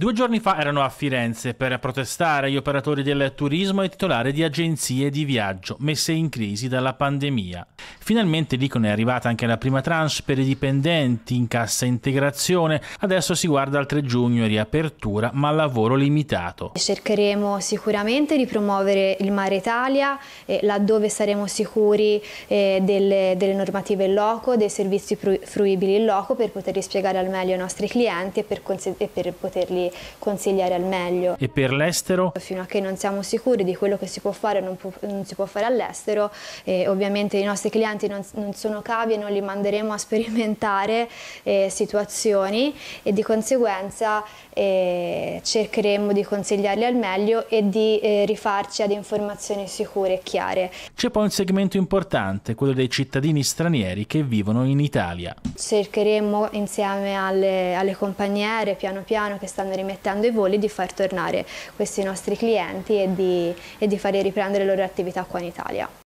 Due giorni fa erano a Firenze per protestare gli operatori del turismo e titolari di agenzie di viaggio messe in crisi dalla pandemia. Finalmente dicono è arrivata anche la prima tranche per i dipendenti in cassa integrazione. Adesso si guarda al 3 giugno riapertura ma lavoro limitato. Cercheremo sicuramente di promuovere il Mare Italia eh, laddove saremo sicuri eh, delle, delle normative in loco, dei servizi fruibili in loco per poterli spiegare al meglio ai nostri clienti e per, e per poterli consigliare al meglio. E per l'estero? Fino a che non siamo sicuri di quello che si può fare o non, non, si può fare all'estero, eh, ovviamente i nostri clienti non, non sono cavi e non li manderemo a sperimentare eh, situazioni e di conseguenza eh, cercheremo di consigliarli al meglio e di eh, rifarci ad informazioni sicure e chiare. C'è poi un segmento importante, quello dei cittadini stranieri che vivono in Italia cercheremo insieme alle, alle, compagniere piano piano che stanno rimettendo i voli di far tornare questi nostri clienti e di, e di fare riprendere le loro attività qua in Italia.